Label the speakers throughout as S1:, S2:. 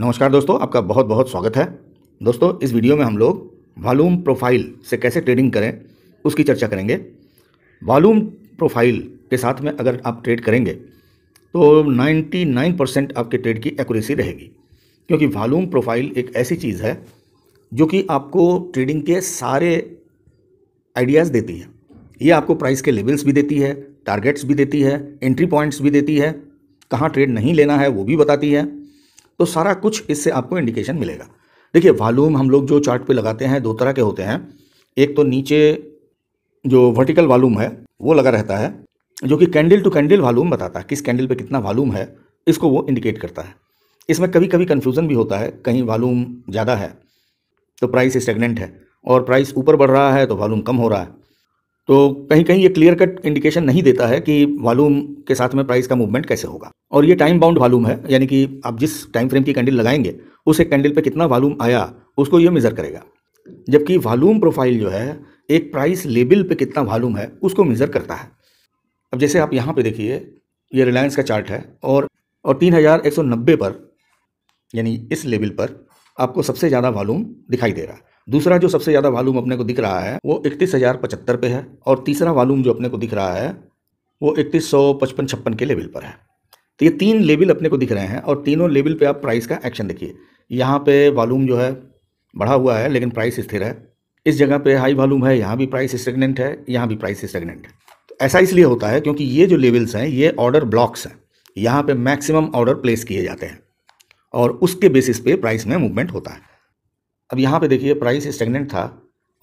S1: नमस्कार दोस्तों आपका बहुत बहुत स्वागत है दोस्तों इस वीडियो में हम लोग वॉलूम प्रोफाइल से कैसे ट्रेडिंग करें उसकी चर्चा करेंगे वॉलूम प्रोफाइल के साथ में अगर आप ट्रेड करेंगे तो 99 परसेंट आपके ट्रेड की एक्यूरेसी रहेगी क्योंकि वॉलूम प्रोफाइल एक ऐसी चीज़ है जो कि आपको ट्रेडिंग के सारे आइडियाज़ देती है ये आपको प्राइस के लेवल्स भी देती है टारगेट्स भी देती है एंट्री पॉइंट्स भी देती है कहाँ ट्रेड नहीं लेना है वो भी बताती है तो सारा कुछ इससे आपको इंडिकेशन मिलेगा देखिए वॉल्यूम हम लोग जो चार्ट पे लगाते हैं दो तरह के होते हैं एक तो नीचे जो वर्टिकल वॉल्यूम है वो लगा रहता है जो कि कैंडल टू कैंडल वॉल्यूम बताता है किस कैंडल पे कितना वॉल्यूम है इसको वो इंडिकेट करता है इसमें कभी कभी कन्फ्यूज़न भी होता है कहीं वॉल्यूम ज़्यादा है तो प्राइस स्टेगनेंट है और प्राइस ऊपर बढ़ रहा है तो वॉल्यूम कम हो रहा है तो कहीं कहीं ये क्लियर कट इंडिकेशन नहीं देता है कि वॉल्यूम के साथ में प्राइस का मूवमेंट कैसे होगा और ये टाइम बाउंड वॉल्यूम है यानी कि आप जिस टाइम फ्रेम की कैंडल लगाएंगे उस एक कैंडल पर कितना वॉल्यूम आया उसको ये मेज़र करेगा जबकि वॉल्यूम प्रोफाइल जो है एक प्राइस लेबल पे कितना वॉल्यूम है उसको मेज़र करता है अब जैसे आप यहाँ पे देखिए ये रिलायंस का चार्ट है और और तीन हज़ार एक सौ नब्बे पर यानी इस लेवल पर आपको सबसे ज़्यादा वॉल्यूम दिखाई दे रहा है दूसरा जो सबसे ज़्यादा वालूम अपने को दिख रहा है वो इकतीस हज़ार पचहत्तर पे है और तीसरा वालूम जो अपने को दिख रहा है वो इकतीस सौ पचपन छप्पन के लेवल पर है तो ये तीन लेवल अपने को दिख रहे हैं और तीनों लेवल पे आप प्राइस का एक्शन देखिए यहाँ पे वालूम जो है बढ़ा हुआ है लेकिन प्राइस स्थिर है इस जगह पे हाई वालूम है यहाँ भी प्राइस स्टेगनेंट है यहाँ भी प्राइस स्टेगनेंट है तो ऐसा इसलिए होता है क्योंकि ये जो लेवल्स हैं ये ऑर्डर ब्लॉक्स हैं यहाँ पर मैक्सिमम ऑर्डर प्लेस किए जाते हैं और उसके बेसिस पे प्राइस में मूवमेंट होता है अब यहाँ पे देखिए प्राइस स्टेगनेंट था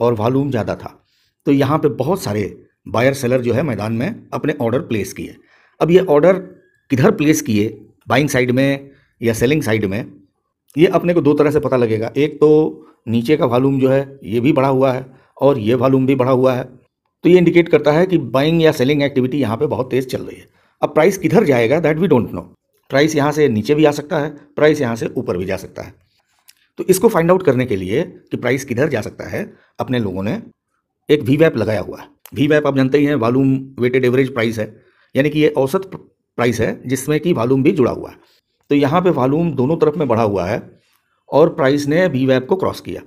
S1: और वॉल्यूम ज़्यादा था तो यहाँ पे बहुत सारे बायर सेलर जो है मैदान में अपने ऑर्डर प्लेस किए अब ये ऑर्डर किधर प्लेस किए बाइंग साइड में या सेलिंग साइड में ये अपने को दो तरह से पता लगेगा एक तो नीचे का वॉल्यूम जो है ये भी बढ़ा हुआ है और ये वॉल्यूम भी बढ़ा हुआ है तो ये इंडिकेट करता है कि बाइंग या सेलिंग एक्टिविटी यहाँ पर बहुत तेज़ चल रही है अब प्राइस किधर जाएगा that we don't know price यहाँ से नीचे भी आ सकता है प्राइस यहाँ से ऊपर भी जा सकता है तो इसको फाइंड आउट करने के लिए कि प्राइस किधर जा सकता है अपने लोगों ने एक वी वैप लगाया हुआ है वी वैप आप जानते ही हैं वॉलूम वेटेड एवरेज प्राइस है यानी कि ये औसत प्राइस है जिसमें कि वॉलूम भी जुड़ा हुआ है तो यहाँ पे वॉलूम दोनों तरफ में बढ़ा हुआ है और प्राइस ने वी वैप को क्रॉस किया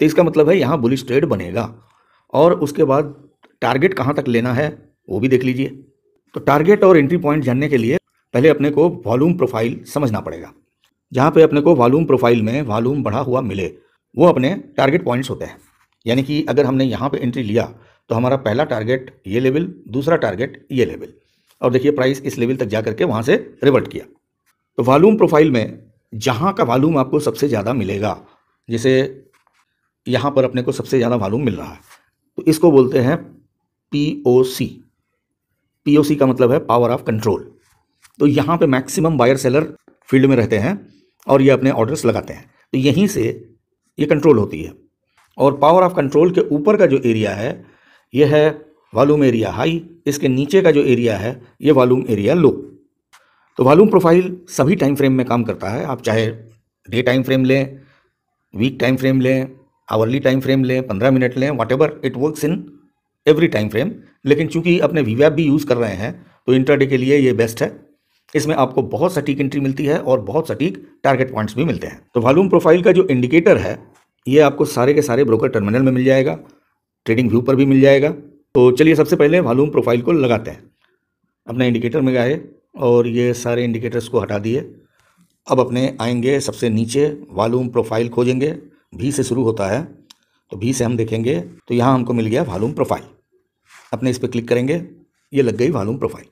S1: तो इसका मतलब है यहाँ बुलिश ट्रेड बनेगा और उसके बाद टारगेट कहाँ तक लेना है वो भी देख लीजिए तो टारगेट और एंट्री पॉइंट जानने के लिए पहले अपने को वॉल्यूम प्रोफाइल समझना पड़ेगा जहाँ पे अपने को वालूम प्रोफाइल में वालूम बढ़ा हुआ मिले वो अपने टारगेट पॉइंट्स होते हैं यानी कि अगर हमने यहाँ पे एंट्री लिया तो हमारा पहला टारगेट ये लेवल दूसरा टारगेट ये लेवल और देखिए प्राइस इस लेवल तक जा करके वहाँ से रिवर्ट किया तो वालूम प्रोफाइल में जहाँ का वालूम आपको सबसे ज़्यादा मिलेगा जैसे यहाँ पर अपने को सबसे ज़्यादा वालूम मिल रहा है तो इसको बोलते हैं P O C P O सी का मतलब है पावर ऑफ कंट्रोल तो यहाँ पे मैक्सिमम बायर सेलर फील्ड में रहते हैं और ये अपने ऑर्डर्स लगाते हैं तो यहीं से ये कंट्रोल होती है और पावर ऑफ कंट्रोल के ऊपर का जो एरिया है यह है वालूम एरिया हाई इसके नीचे का जो एरिया है ये वालूम एरिया लो तो वालूम प्रोफाइल सभी टाइम फ्रेम में काम करता है आप चाहे डे टाइम फ्रेम लें वीक टाइम फ्रेम लें आवरली टाइम फ्रेम लें पंद्रह मिनट लें whatever it works in every time frame लेकिन चूंकि अपने वी भी यूज़ कर रहे हैं तो इंटरडे के लिए ये बेस्ट है इसमें आपको बहुत सटीक एंट्री मिलती है और बहुत सटीक टारगेट पॉइंट्स भी मिलते हैं तो वॉल्यूम प्रोफाइल का जो इंडिकेटर है ये आपको सारे के सारे ब्रोकर टर्मिनल में मिल जाएगा ट्रेडिंग व्यू पर भी मिल जाएगा तो चलिए सबसे पहले वॉल्यूम प्रोफाइल को लगाते हैं अपने इंडिकेटर में गए और ये सारे इंडिकेटर्स को हटा दिए अब अपने आएंगे सबसे नीचे वॉल्यूम प्रोफाइल खोजेंगे भी से शुरू होता है तो भी से हम देखेंगे तो यहाँ हमको मिल गया वॉल्यूम प्रोफाइल अपने इस पर क्लिक करेंगे ये लग गई वॉल्यूम प्रोफाइल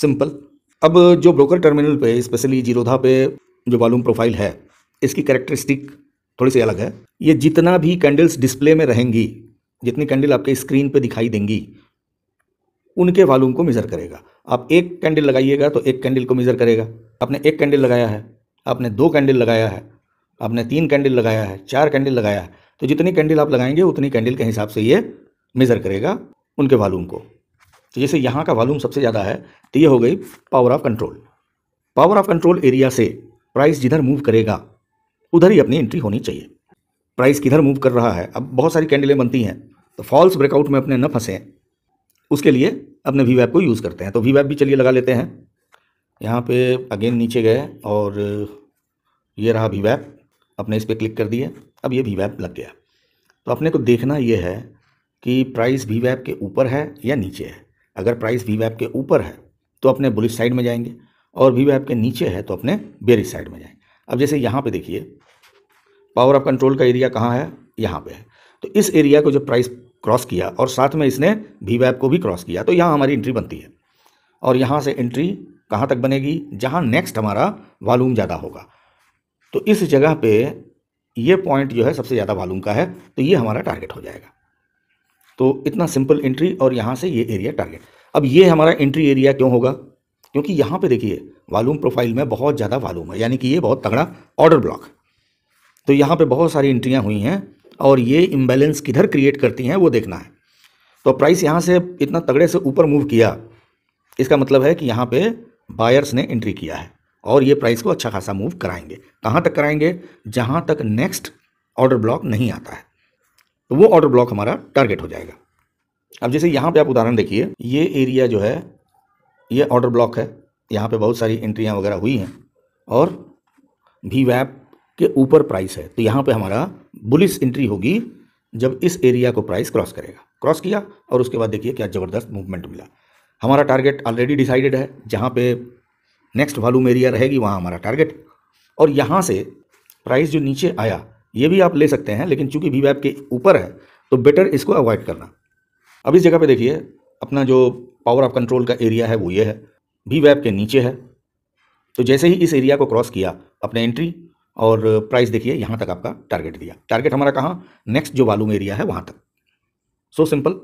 S1: सिंपल अब जो ब्रोकर टर्मिनल पे स्पेशली जीरोधा पे जो वॉल्यूम प्रोफाइल है इसकी करेक्टरिस्टिक थोड़ी सी अलग है ये जितना भी कैंडल्स डिस्प्ले में रहेंगी जितनी कैंडल आपके स्क्रीन पे दिखाई देंगी उनके वॉल्यूम को मेज़र करेगा आप एक कैंडल लगाइएगा तो एक कैंडल को मेज़र करेगा आपने एक कैंडल लगाया है आपने दो कैंडल लगाया है आपने तीन कैंडल लगाया है चार कैंडल लगाया है तो जितनी कैंडल आप लगाएंगे उतनी कैंडल के हिसाब से ये मेज़र करेगा उनके वॉल्यूम को तो जैसे यहाँ का वॉल्यूम सबसे ज़्यादा है तो ये हो गई power of control power of control area से प्राइस जिधर मूव करेगा उधर ही अपनी एंट्री होनी चाहिए प्राइस किधर मूव कर रहा है अब बहुत सारी कैंडलें बनती हैं तो फॉल्स ब्रेकआउट में अपने न फंसें उसके लिए अपने वी को यूज़ करते हैं तो वी भी चलिए लगा लेते हैं यहाँ पे अगेन नीचे गए और ये रहा वी अपने इस पर क्लिक कर दिए अब ये वी लग गया तो अपने को देखना ये है कि प्राइस वी के ऊपर है या नीचे है अगर प्राइस वी वैप के ऊपर है तो अपने बुलिश साइड में जाएंगे और वी वैप के नीचे है तो अपने बेरिश साइड में जाएंगे अब जैसे यहाँ पे देखिए पावर ऑफ कंट्रोल का एरिया कहाँ है यहाँ पे है तो इस एरिया को जब प्राइस क्रॉस किया और साथ में इसने वी वैप को भी क्रॉस किया तो यहाँ हमारी एंट्री बनती है और यहाँ से एंट्री कहाँ तक बनेगी जहाँ नेक्स्ट हमारा वालूम ज़्यादा होगा तो इस जगह पर ये पॉइंट जो है सबसे ज़्यादा वालूम का है तो ये हमारा टारगेट हो जाएगा तो इतना सिंपल एंट्री और यहाँ से ये एरिया टारगेट अब ये हमारा एंट्री एरिया क्यों होगा क्योंकि यहाँ पे देखिए वालूम प्रोफाइल में बहुत ज़्यादा वालूम है यानी कि ये बहुत तगड़ा ऑर्डर ब्लॉक तो यहाँ पे बहुत सारी एंट्रियाँ हुई हैं और ये इम्बेलेंस किधर क्रिएट करती हैं वो देखना है तो प्राइस यहाँ से इतना तगड़े से ऊपर मूव किया इसका मतलब है कि यहाँ पर बायर्स ने एंट्री किया है और ये प्राइस को अच्छा खासा मूव कराएंगे कहाँ तक कराएंगे जहाँ तक नेक्स्ट ऑर्डर ब्लॉक नहीं आता है तो वो ऑर्डर ब्लॉक हमारा टारगेट हो जाएगा अब जैसे यहाँ पे आप उदाहरण देखिए ये एरिया जो है ये ऑर्डर ब्लॉक है यहाँ पे बहुत सारी एंट्रियाँ वगैरह हुई हैं और वी वैप के ऊपर प्राइस है तो यहाँ पे हमारा बुलिस एंट्री होगी जब इस एरिया को प्राइस क्रॉस करेगा क्रॉस किया और उसके बाद देखिए क्या ज़बरदस्त मूवमेंट मिला हमारा टारगेट ऑलरेडी डिसाइडेड है जहाँ पर नेक्स्ट वॉलूम एरिया रहेगी वहाँ हमारा टारगेट और यहाँ से प्राइस जो नीचे आया ये भी आप ले सकते हैं लेकिन चूंकि वी वैप के ऊपर है तो बेटर इसको अवॉइड करना अब इस जगह पे देखिए अपना जो पावर ऑफ कंट्रोल का एरिया है वो ये है वी वैप के नीचे है तो जैसे ही इस एरिया को क्रॉस किया अपने एंट्री और प्राइस देखिए यहाँ तक आपका टारगेट दिया टारगेट हमारा कहाँ नेक्स्ट जो वालूम एरिया है वहाँ तक सो so सिंपल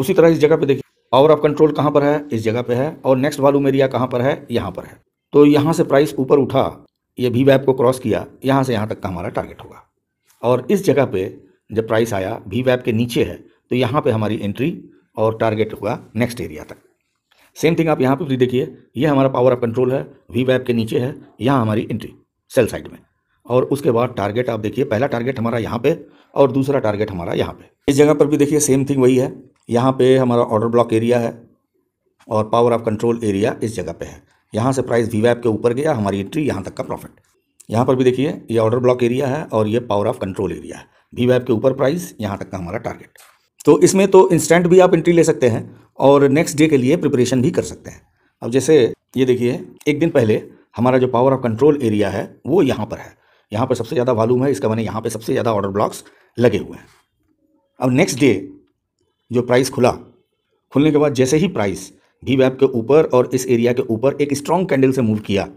S1: उसी तरह इस जगह पे देखिए पावर ऑफ कंट्रोल कहाँ पर है इस जगह पे है और नेक्स्ट वालूम एरिया कहाँ पर है यहाँ पर है तो यहाँ से प्राइस ऊपर उठा ये वी वैप को क्रॉस किया यहाँ से यहाँ तक का हमारा टारगेट होगा और इस जगह पे जब प्राइस आया वी वैप के नीचे है तो यहाँ पे हमारी एंट्री और टारगेट हुआ नेक्स्ट एरिया तक सेम थिंग आप यहाँ पे भी देखिए ये हमारा पावर ऑफ कंट्रोल है वी वैप के नीचे है यहाँ हमारी एंट्री सेल साइड में और उसके बाद टारगेट आप देखिए पहला टारगेट हमारा यहाँ पर और दूसरा टारगेट हमारा यहाँ पर इस जगह पर भी देखिए सेम थिंग वही है यहाँ पर हमारा ऑर्डर ब्लॉक एरिया है और पावर ऑफ कंट्रोल एरिया इस जगह पर है यहाँ से प्राइस वी वैप के ऊपर गया हमारी एंट्री यहाँ तक का प्रॉफिट यहाँ पर भी देखिए ये ऑर्डर ब्लॉक एरिया है और ये पावर ऑफ कंट्रोल एरिया है वी वैप के ऊपर प्राइस यहाँ तक का हमारा टारगेट तो इसमें तो इंस्टेंट भी आप एंट्री ले सकते हैं और नेक्स्ट डे के लिए प्रिपरेशन भी कर सकते हैं अब जैसे ये देखिए एक दिन पहले हमारा जो पावर ऑफ कंट्रोल एरिया है वो यहाँ पर है यहाँ पर सबसे ज़्यादा वॉल्यूम है इसका मैंने यहाँ पर सबसे ज़्यादा ऑर्डर ब्लॉक्स लगे हुए हैं अब नेक्स्ट डे जो प्राइस खुला खुलने के बाद जैसे ही प्राइस वी वैप के ऊपर और इस एरिया के ऊपर एक स्ट्रॉन्ग कैंडल से मूव किया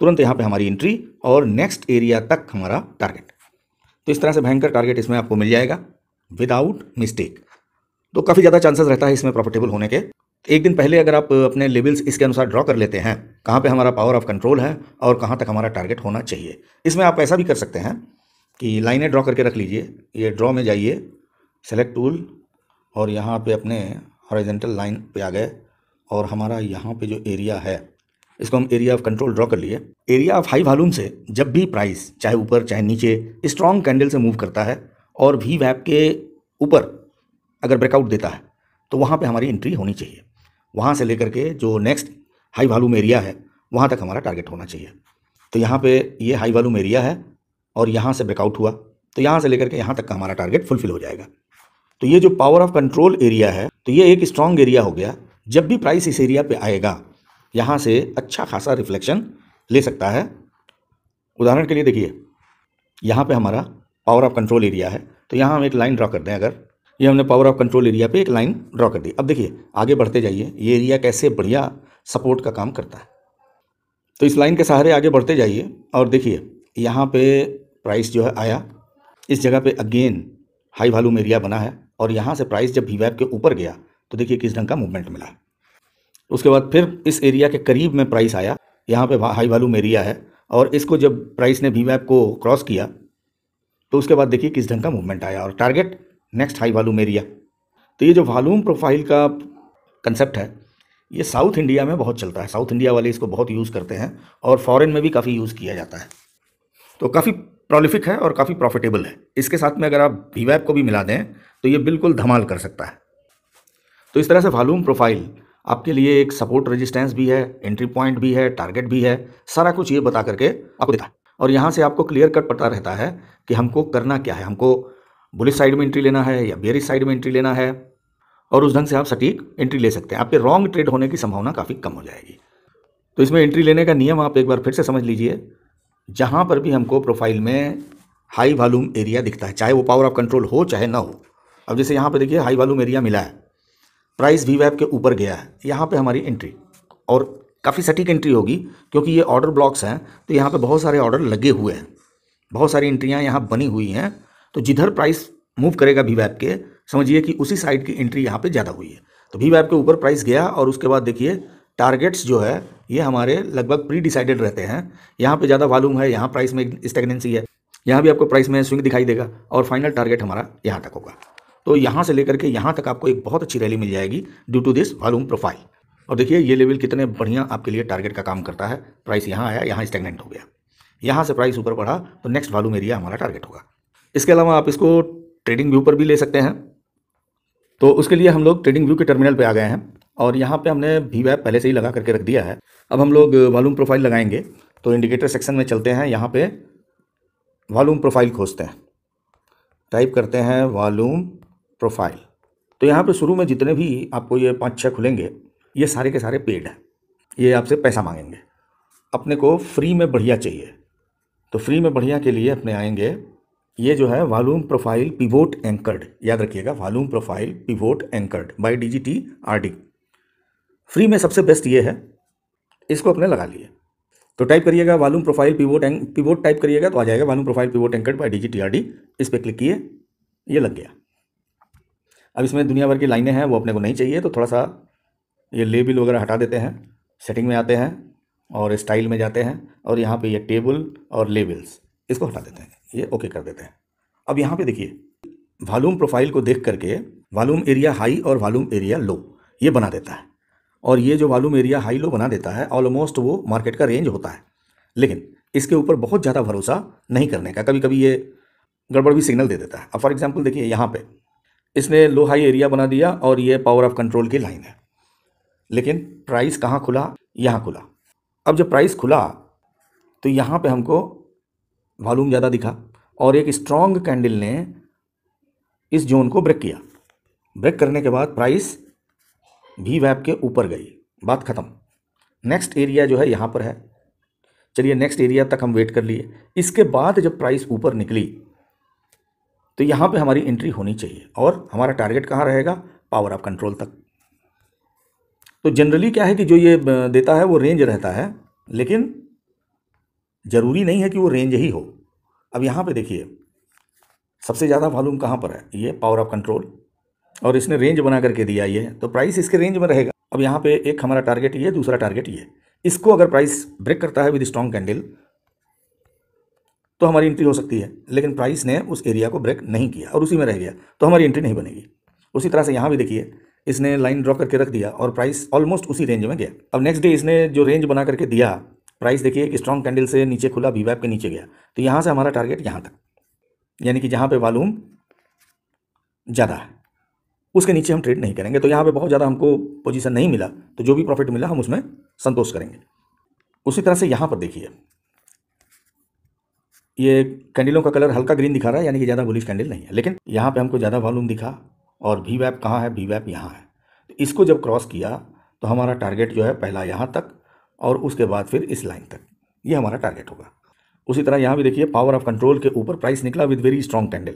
S1: तुरंत यहाँ पे हमारी एंट्री और नेक्स्ट एरिया तक हमारा टारगेट तो इस तरह से भयंकर टारगेट इसमें आपको मिल जाएगा विदाउट मिस्टेक तो काफ़ी ज़्यादा चांसेस रहता है इसमें प्रॉफिटेबल होने के एक दिन पहले अगर आप अपने लेवल्स इसके अनुसार ड्रॉ कर लेते हैं कहाँ पे हमारा पावर ऑफ कंट्रोल है और कहाँ तक हमारा टारगेट होना चाहिए इसमें आप ऐसा भी कर सकते हैं कि लाइनें ड्रॉ करके रख लीजिए ये ड्रॉ में जाइए सेलेक्ट टूल और यहाँ पे अपने हॉरिजेंटल लाइन पे आ गए और हमारा यहाँ पे जो एरिया है इसको हम एरिया ऑफ कंट्रोल ड्रॉ कर लिए एरिया ऑफ हाई वॉल्यूम से जब भी प्राइस चाहे ऊपर चाहे नीचे स्ट्रॉन्ग कैंडल से मूव करता है और वी वैप के ऊपर अगर ब्रेकआउट देता है तो वहाँ पे हमारी एंट्री होनी चाहिए वहाँ से लेकर के जो नेक्स्ट हाई वॉल्यूम एरिया है वहाँ तक हमारा टारगेट होना चाहिए तो यहाँ पर ये हाई वॉल्यूम एरिया है और यहाँ से ब्रेकआउट हुआ तो यहाँ से लेकर के यहाँ तक का हमारा टारगेट फुलफिल हो जाएगा तो ये जो पावर ऑफ कंट्रोल एरिया है तो ये एक स्ट्रॉन्ग एरिया हो गया जब भी प्राइस इस एरिया पे आएगा यहाँ से अच्छा खासा रिफ्लेक्शन ले सकता है उदाहरण के लिए देखिए यहाँ पे हमारा पावर ऑफ कंट्रोल एरिया है तो यहाँ हम एक लाइन ड्रॉ कर दें अगर ये हमने पावर ऑफ कंट्रोल एरिया पे एक लाइन ड्रॉ कर दी अब देखिए आगे बढ़ते जाइए ये एरिया कैसे बढ़िया सपोर्ट का काम करता है तो इस लाइन के सहारे आगे बढ़ते जाइए और देखिए यहाँ पे प्राइस जो है आया इस जगह पे अगेन हाई वालूम एरिया बना है और यहाँ से प्राइस जब वी के ऊपर गया तो देखिए किस ढंग का मूवमेंट मिला है उसके बाद फिर इस एरिया के करीब में प्राइस आया यहाँ पे हाई वालूम एरिया है और इसको जब प्राइस ने वी को क्रॉस किया तो उसके बाद देखिए किस ढंग का मूवमेंट आया और target next high volume area तो ये जो वालूम प्रोफाइल का कंसेप्ट है ये साउथ इंडिया में बहुत चलता है साउथ इंडिया वाले इसको बहुत यूज़ करते हैं और फॉरेन में भी काफ़ी यूज़ किया जाता है तो काफ़ी प्रॉलिफिक है और काफ़ी प्रॉफिटेबल है इसके साथ में अगर आप वी को भी मिला दें तो ये बिल्कुल धमाल कर सकता है तो इस तरह से वालूम प्रोफाइल आपके लिए एक सपोर्ट रेजिस्टेंस भी है एंट्री पॉइंट भी है टारगेट भी है सारा कुछ ये बता करके आपको देता है और यहाँ से आपको क्लियर कट पता रहता है कि हमको करना क्या है हमको बुलिस साइड में एंट्री लेना है या बेरिस साइड में एंट्री लेना है और उस ढंग से आप सटीक एंट्री ले सकते हैं आपके रॉन्ग ट्रेड होने की संभावना काफ़ी कम हो जाएगी तो इसमें एंट्री लेने का नियम आप एक बार फिर से समझ लीजिए जहाँ पर भी हमको प्रोफाइल में हाई वॉल्यूम एरिया दिखता है चाहे वो पावर ऑफ कंट्रोल हो चाहे ना हो अब जैसे यहाँ पर देखिए हाई वॉल्यूम एरिया मिला है प्राइस वी वैप के ऊपर गया है यहाँ पे हमारी एंट्री और काफ़ी सटीक एंट्री होगी क्योंकि ये ऑर्डर ब्लॉक्स हैं तो यहाँ पे बहुत सारे ऑर्डर लगे हुए हैं बहुत सारी एंट्रियाँ यहाँ बनी हुई हैं तो जिधर प्राइस मूव करेगा वी वैप के समझिए कि उसी साइड की एंट्री यहाँ पर ज़्यादा हुई है तो वी वैप के ऊपर प्राइस गया और उसके बाद देखिए टारगेट्स जो है ये हमारे लगभग प्री डिसाइडेड रहते हैं यहाँ पर ज़्यादा वालूम है यहाँ प्राइस में स्टेगनेंसी है यहाँ भी आपको प्राइस में स्विंग दिखाई देगा और फाइनल टारगेट हमारा यहाँ तक होगा तो यहाँ से लेकर के यहाँ तक आपको एक बहुत अच्छी रैली मिल जाएगी due to this volume profile और देखिए ये लेवल कितने बढ़िया आपके लिए टारगेट का काम करता है प्राइस यहाँ आया यहाँ स्टेगनेंट हो गया यहाँ से प्राइस ऊपर बढ़ा तो नेक्स्ट वॉल्यूम एरिया हमारा टारगेट होगा इसके अलावा आप इसको ट्रेडिंग व्यू पर भी ले सकते हैं तो उसके लिए हम लोग ट्रेडिंग व्यू के टर्मिनल पर आ गए हैं और यहाँ पर हमने भी वैप पहले से ही लगा करके रख दिया है अब हम लोग वॉलूम प्रोफाइल लगाएंगे तो इंडिकेटर सेक्शन में चलते हैं यहाँ पर वॉलूम प्रोफाइल खोजते हैं टाइप करते हैं वॉलूम प्रोफाइल तो यहाँ पे शुरू में जितने भी आपको ये पाँच छः खुलेंगे ये सारे के सारे पेड हैं ये आपसे पैसा मांगेंगे अपने को फ्री में बढ़िया चाहिए तो फ्री में बढ़िया के लिए अपने आएंगे ये जो है वॉल्यूम प्रोफाइल पिवोट एंकर्ड याद रखिएगा volume profile pivot anchored by R D free में सबसे बेस्ट ये है इसको अपने लगा लिए तो टाइप करिएगा वॉल्यूम प्रोफाइल पिवोट एंग पिवोट टाइप करिएगा तो आ जाएगा volume profile pivot anchored by R D इस पर क्लिक किए ये लग गया अब इसमें दुनिया भर की लाइनें हैं वो अपने को नहीं चाहिए तो थोड़ा सा ये लेबिल वगैरह हटा देते हैं सेटिंग में आते हैं और स्टाइल में जाते हैं और यहाँ पे ये टेबल और लेबल्स इसको हटा देते हैं ये ओके कर देते हैं अब यहाँ पे देखिए वॉलूम प्रोफाइल को देख करके वॉलूम एरिया हाई और वॉलूम एरिया लो ये बना देता है और ये जो वॉलूम एरिया हाई लो बना देता है ऑलमोस्ट वो मार्केट का रेंज होता है लेकिन इसके ऊपर बहुत ज़्यादा भरोसा नहीं करने का कभी कभी ये गड़बड़ भी सिग्नल दे देता है अब फॉर एग्जाम्पल देखिए यहाँ पर इसने लो हाई एरिया बना दिया और ये पावर ऑफ कंट्रोल की लाइन है लेकिन प्राइस कहाँ खुला यहाँ खुला अब जब प्राइस खुला तो यहाँ पे हमको वॉलूम ज़्यादा दिखा और एक स्ट्रॉन्ग कैंडल ने इस जोन को ब्रेक किया ब्रेक करने के बाद प्राइस भी वैप के ऊपर गई बात ख़त्म नेक्स्ट एरिया जो है यहाँ पर है चलिए नेक्स्ट एरिया तक हम वेट कर लिए इसके बाद जब प्राइस ऊपर निकली तो यहाँ हम्म। पे हमारी एंट्री होनी चाहिए और हमारा टारगेट कहाँ रहेगा पावर ऑफ कंट्रोल तक तो जनरली क्या है कि जो ये देता है वो रेंज रहता है लेकिन ज़रूरी नहीं है कि वो रेंज ही हो अब यहाँ पे देखिए सबसे ज़्यादा वॉल्यूम कहाँ पर है ये पावर ऑफ कंट्रोल और इसने रेंज बना करके दिया ये तो प्राइस इसके रेंज में रहेगा अब यहाँ पे एक हमारा टारगेट ये दूसरा टारगेट ये इसको अगर प्राइस ब्रेक करता है विद स्ट्रॉन्ग कैंडल तो हमारी एंट्री हो सकती है लेकिन प्राइस ने उस एरिया को ब्रेक नहीं किया और उसी में रह गया तो हमारी एंट्री नहीं बनेगी उसी तरह से यहाँ भी देखिए इसने लाइन ड्रॉ करके रख दिया और प्राइस ऑलमोस्ट उसी रेंज में गया अब नेक्स्ट डे इसने जो रेंज बना करके दिया प्राइस देखिए एक स्ट्रॉन्ग कैंडल से नीचे खुला वी के नीचे गया तो यहाँ से हमारा टारगेट यहाँ तक यानी कि जहाँ पर वालूम ज़्यादा है उसके नीचे हम ट्रेड नहीं करेंगे तो यहाँ पे बहुत ज़्यादा हमको पोजीशन नहीं मिला तो जो भी प्रॉफिट मिला हम उसमें संतोष करेंगे उसी तरह से यहाँ पर देखिए ये कैंडलों का कलर हल्का ग्रीन दिखा रहा है यानी कि ज़्यादा बुलिश कैंडल नहीं है लेकिन यहाँ पे हमको ज़्यादा वॉल्यूम दिखा और वी वैप कहाँ है वी वैप यहाँ है तो इसको जब क्रॉस किया तो हमारा टारगेट जो है पहला यहाँ तक और उसके बाद फिर इस लाइन तक ये हमारा टारगेट होगा उसी तरह यहाँ भी देखिए पावर ऑफ कंट्रोल के ऊपर प्राइस निकला विद वेरी स्ट्रॉन्ग कैंडल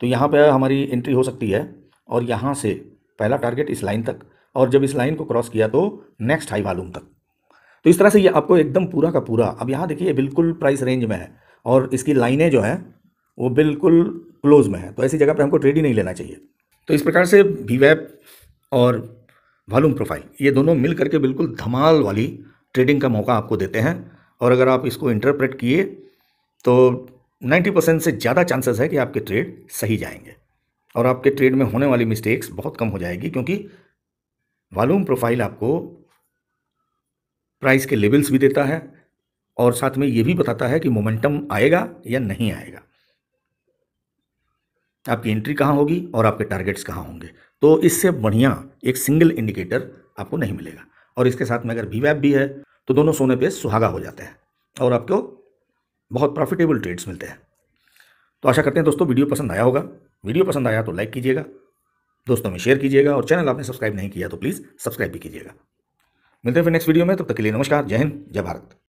S1: तो यहाँ पर हमारी एंट्री हो सकती है और यहाँ से पहला टारगेट इस लाइन तक और जब इस लाइन को क्रॉस किया तो नेक्स्ट हाई वॉल्यूम तक तो इस तरह से ये आपको एकदम पूरा का पूरा अब यहाँ देखिए बिल्कुल प्राइस रेंज में है और इसकी लाइनें जो हैं वो बिल्कुल क्लोज में है तो ऐसी जगह पर हमको ट्रेड ही नहीं लेना चाहिए तो इस प्रकार से वी और वॉलूम प्रोफाइल ये दोनों मिल करके बिल्कुल धमाल वाली ट्रेडिंग का मौका आपको देते हैं और अगर आप इसको इंटरप्रेट किए तो 90 परसेंट से ज़्यादा चांसेस है कि आपके ट्रेड सही जाएंगे और आपके ट्रेड में होने वाली मिस्टेक्स बहुत कम हो जाएगी क्योंकि वॉलूम प्रोफाइल आपको प्राइस के लेवल्स भी देता है और साथ में यह भी बताता है कि मोमेंटम आएगा या नहीं आएगा आपकी एंट्री कहाँ होगी और आपके टारगेट्स कहाँ होंगे तो इससे बढ़िया एक सिंगल इंडिकेटर आपको नहीं मिलेगा और इसके साथ में अगर वी भी है तो दोनों सोने पे सुहागा हो जाते हैं और आपको बहुत प्रॉफिटेबल ट्रेड्स मिलते हैं तो आशा करते हैं दोस्तों वीडियो पसंद आया होगा वीडियो पसंद आया तो लाइक कीजिएगा दोस्तों में शेयर कीजिएगा और चैनल आपने सब्सक्राइब नहीं किया तो प्लीज़ सब्सक्राइब भी कीजिएगा मिलते हैं फिर नेक्स्ट वीडियो में तब तक के लिए नमस्कार जय हिंद जय भारत